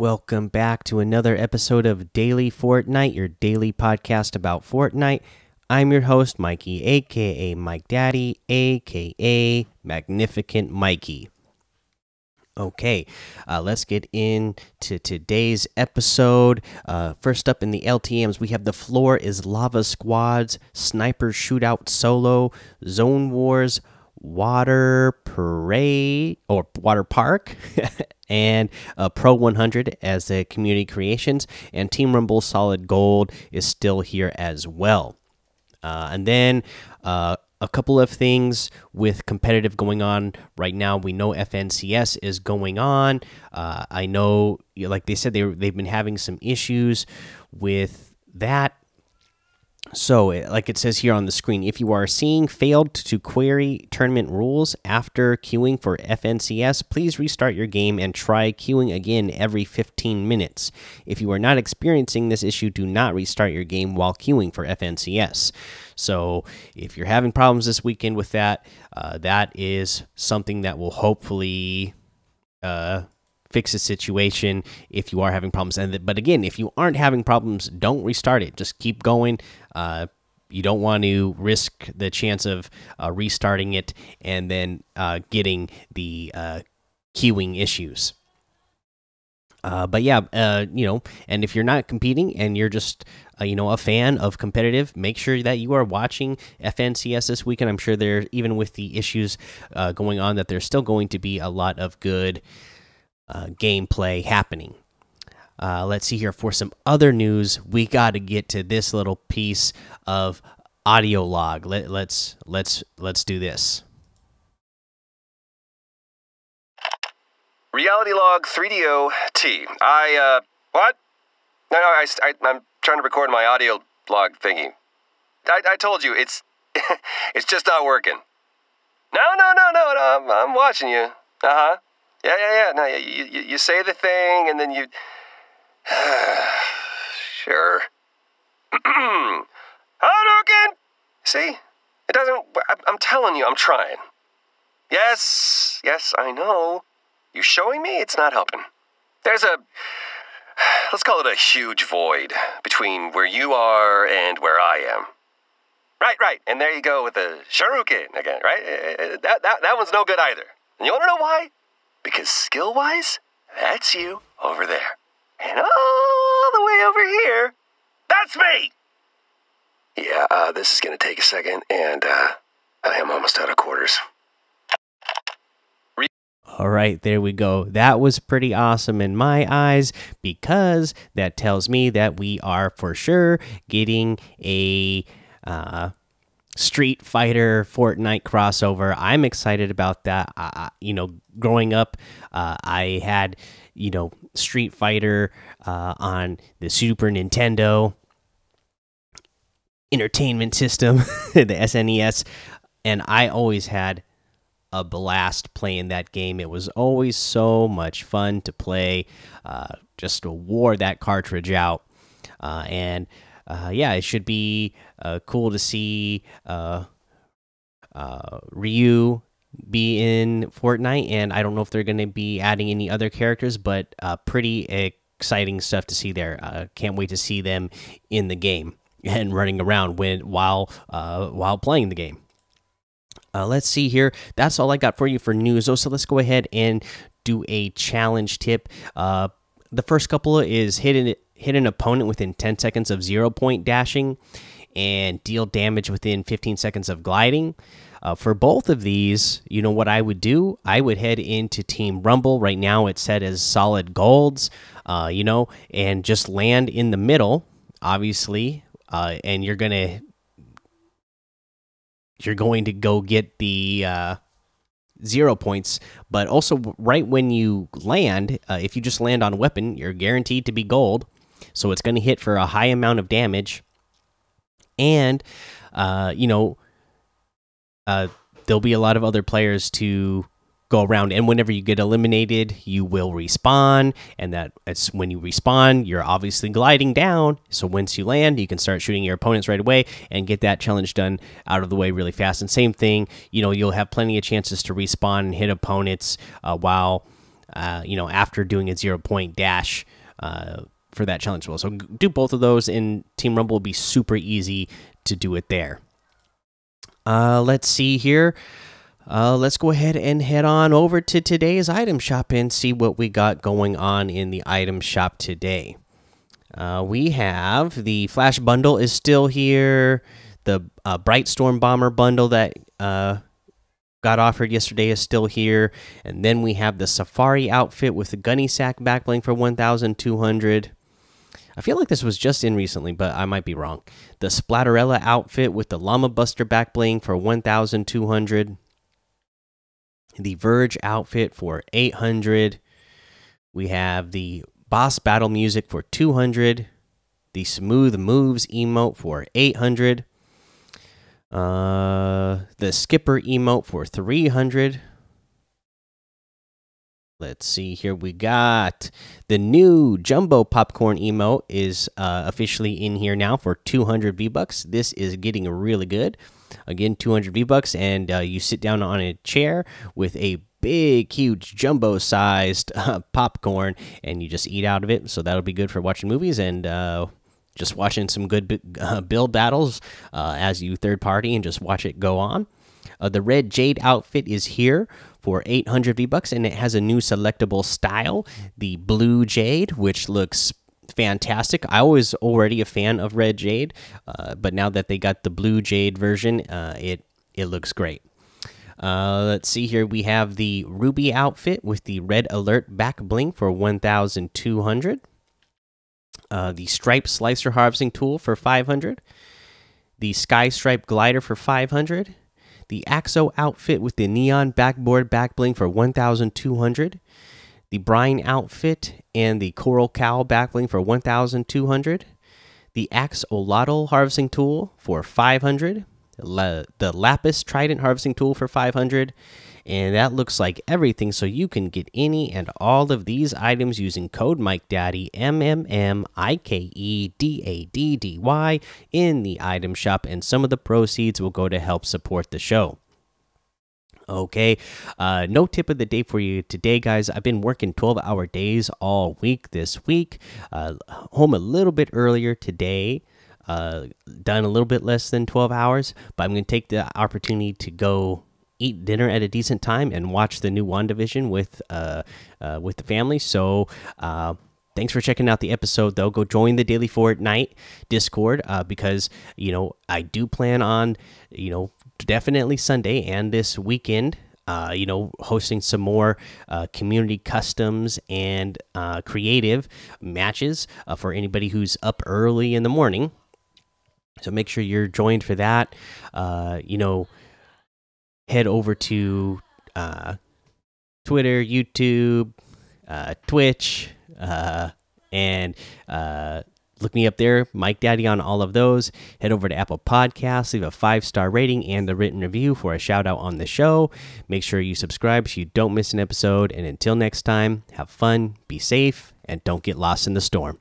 Welcome back to another episode of Daily Fortnite, your daily podcast about Fortnite. I'm your host, Mikey, aka Mike Daddy, aka Magnificent Mikey. Okay, uh, let's get into today's episode. Uh, first up in the LTMs, we have the floor is lava squads, sniper shootout solo, zone wars, water parade or water park and pro 100 as the community creations and team rumble solid gold is still here as well uh, and then uh, a couple of things with competitive going on right now. We know FNCS is going on. Uh, I know, like they said, they they've been having some issues with that so, it, uh, like it says here on the screen, if you are seeing failed to query tournament rules after queuing for FNCS, please restart your game and try queuing again every 15 minutes. If you are not experiencing this issue, do not restart your game while queuing for FNCS. So, if you're having problems this weekend with that, uh, that is something that will hopefully uh, fix the situation if you are having problems. And but again, if you aren't having problems, don't restart it. Just keep going. Uh, you don't want to risk the chance of uh, restarting it and then uh, getting the uh, queuing issues. Uh, but yeah, uh, you know, and if you're not competing and you're just, you know, a fan of competitive, make sure that you are watching FNCS this weekend. I'm sure there, even with the issues going on, that there's still going to be a lot of good uh, gameplay happening. Uh, let's see here for some other news. We got to get to this little piece of audio log. Let, let's let's let's do this. Reality log 3DO T. I uh what? No, no, I, I I'm trying to record my audio log thingy. I, I told you it's it's just not working. No, no, no, no, no. I'm, I'm watching you. Uh huh. Yeah, yeah, yeah. No, you, you, you say the thing and then you. sure. Hadouken! See? It doesn't. I'm telling you, I'm trying. Yes, yes, I know. You showing me it's not helping. There's a. Let's call it a huge void between where you are and where I am. Right, right. And there you go with the Sharukin again, right? Eh, eh, that, that, that one's no good either. And you want to know why? Because skill wise, that's you over there. And all the way over here, that's me! Yeah, uh, this is gonna take a second, and uh, I am almost out of quarters. All right, there we go. That was pretty awesome in my eyes because that tells me that we are for sure getting a uh, Street Fighter Fortnite crossover. I'm excited about that. I, you know, growing up, uh, I had you know Street Fighter uh, on the Super Nintendo Entertainment System, the SNES, and I always had a blast playing that game. It was always so much fun to play. Uh, just wore that cartridge out, uh, and uh, yeah, it should be uh, cool to see uh, uh, Ryu be in Fortnite, and I don't know if they're going to be adding any other characters, but uh, pretty exciting stuff to see there. Uh, can't wait to see them in the game and running around when while while playing the game. let's see here. That's all I got for you for news. Oh, so let's go ahead and do a challenge tip. the first couple is hidden hit an opponent within 10 seconds of zero point dashing and deal damage within 15 seconds of gliding. Uh, for both of these, you know what I would do? I would head into Team Rumble. Right now it's set as solid golds, uh, you know, and just land in the middle, obviously. Uh, and you're going to. You're going to go get the uh, zero points, but also right when you land, uh, if you just land on a weapon, you're guaranteed to be gold. So it's going to hit for a high amount of damage. And, uh, you know, uh, there'll be a lot of other players to go around and whenever you get eliminated you will respawn and that when you respawn you're obviously gliding down so once you land you can start shooting your opponents right away and get that challenge done out of the way really fast and same thing you know you'll have plenty of chances to respawn and hit opponents uh, while uh, you know after doing a zero point dash uh, for that challenge will. So do both of those in Team Rumble will be super easy to do it there. Uh, let's see here. Uh, let's go ahead and head on over to today's item shop and see what we got going on in the item shop today. Uh, we have the Flash Bundle is still here. The uh, Bright Storm Bomber Bundle that uh, got offered yesterday is still here. And then we have the Safari outfit with the Gunny Sack backbling for 1,200. I feel like this was just in recently, but I might be wrong. The Splatterella outfit with the Llama Buster back bling for 1,200. The Verge outfit for 800. We have the Boss Battle music for 200. The Smooth Moves emote for 800. Uh, the Skipper emote for 300 let's see here. We got the new Jumbo Popcorn emote is uh, officially in here now for 200 V bucks. This is getting really good. Again, 200 V bucks, and uh, you sit down on a chair with a big, huge, jumbo sized uh, popcorn, and you just eat out of it. So that'll be good for watching movies and uh, just watching some good uh, build battles uh, as you third party and just watch it go on. Uh, the red jade outfit is here for 800 V bucks, and it has a new selectable style, the blue jade, which looks fantastic. I was already a fan of red jade, uh, but now that they got the blue jade version, uh, it it looks great. Uh, let's see here. We have the ruby outfit with the red alert back bling for 1,200. Uh, the stripe slicer harvesting tool for 500. The sky stripe glider for 500 the Axo outfit with the neon backboard back bling for 1200 the brine outfit and the coral cow back bling for 1200 the axe olotl harvesting tool for 500 La the lapis trident harvesting tool for 500 and that looks like everything. So you can get any and all of these items using code Mike Daddy M M M I K E D A D D Y, in the item shop. And some of the proceeds will go to help support the show. Okay, uh, no tip of the day for you today, guys. I've been working 12 hour days all week this week. Uh, home a little bit earlier today. Uh, done a little bit less than 12 hours, but I'm going to take the opportunity to go eat dinner at a decent time and watch the new WandaVision with uh, uh with the family. So uh, thanks for checking out the episode though. Go join the Daily Fortnite Discord uh, because you know I do plan on you know definitely Sunday and this weekend. Uh, you know, hosting some more uh, community customs and uh, creative matches uh, for anybody who's up early in the morning. So make sure you're joined for that. Uh, you know, head over to uh, Twitter, YouTube, uh, Twitch, uh, and uh, look me up there, Mike Daddy, on all of those. Head over to Apple Podcasts, leave a five star rating and a written review for a shout out on the show. Make sure you subscribe so you don't miss an episode. And until next time, have fun, be safe, and don't get lost in the storm.